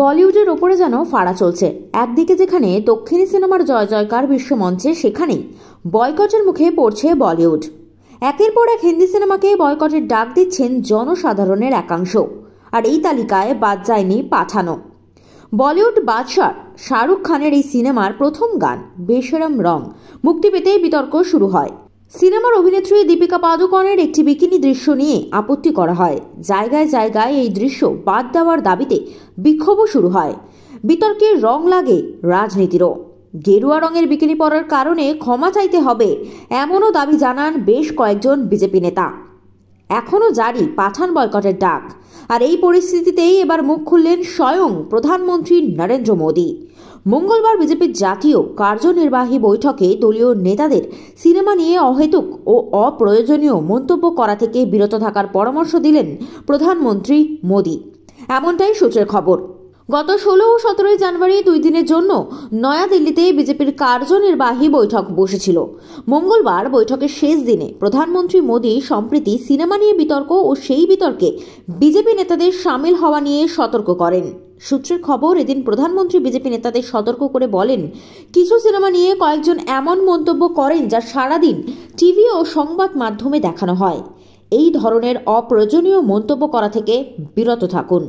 বলিউডের ওপরে যেন ফাড়া চলছে একদিকে যেখানে দক্ষিণী সিনেমার জয় জয়কার বিশ্বমঞ্চে সেখানেই বয়কটের মুখে পড়ছে বলিউড একের পর এক হিন্দি সিনেমাকে বয়কটের ডাক দিচ্ছেন জনসাধারণের একাংশ আর এই তালিকায় বাদ যায়নি পাঠানো বলিউড বাদশাহ শাহরুখ খানের এই সিনেমার প্রথম গান বেশরম রং মুক্তি পেতেই বিতর্ক শুরু হয় সিনেমার অভিনেত্রী দীপিকা পাদুকনের একটি বিকিনি দৃশ্য নিয়ে আপত্তি করা হয় জায়গায় জায়গায় এই দৃশ্য বাদ দেওয়ার দাবিতে বিক্ষোভও শুরু হয় বিতর্কের রং লাগে রাজনীতিরও গেরুয়া রঙের বিকিনি পরার কারণে ক্ষমা চাইতে হবে এমনও দাবি জানান বেশ কয়েকজন বিজেপি নেতা এখনও জারি পাঠান বয়কটের ডাক আর এই পরিস্থিতিতেই এবার মুখ খুললেন স্বয়ং প্রধানমন্ত্রী নরেন্দ্র মোদী মঙ্গলবার বিজেপির জাতীয় কার্যনির্বাহী বৈঠকে দলীয় নেতাদের সিনেমা নিয়ে অহেতুক ও অপ্রয়োজনীয় মন্তব্য করা থেকে বিরত থাকার পরামর্শ দিলেন প্রধানমন্ত্রী মোদী এমনটাই সূত্রের খবর গত ষোলো ও সতেরোই জানুয়ারি দুই দিনের জন্য নয়াদিল্লিতে বিজেপির কার্যনির্বাহী বৈঠক বসেছিল মঙ্গলবার বৈঠকের শেষ দিনে প্রধানমন্ত্রী মোদী সম্প্রতি সিনেমা নিয়ে বিতর্ক ও সেই বিতর্কে বিজেপি নেতাদের সামিল হওয়া নিয়ে সতর্ক করেন সূত্রের খবর এদিন প্রধানমন্ত্রী বিজেপি নেতাদের সতর্ক করে বলেন কিছু সিনেমা নিয়ে কয়েকজন এমন মন্তব্য করেন যা সারাদিন টিভি ও সংবাদ মাধ্যমে দেখানো হয় এই ধরনের অপ্রয়োজনীয় মন্তব্য করা থেকে বিরত থাকুন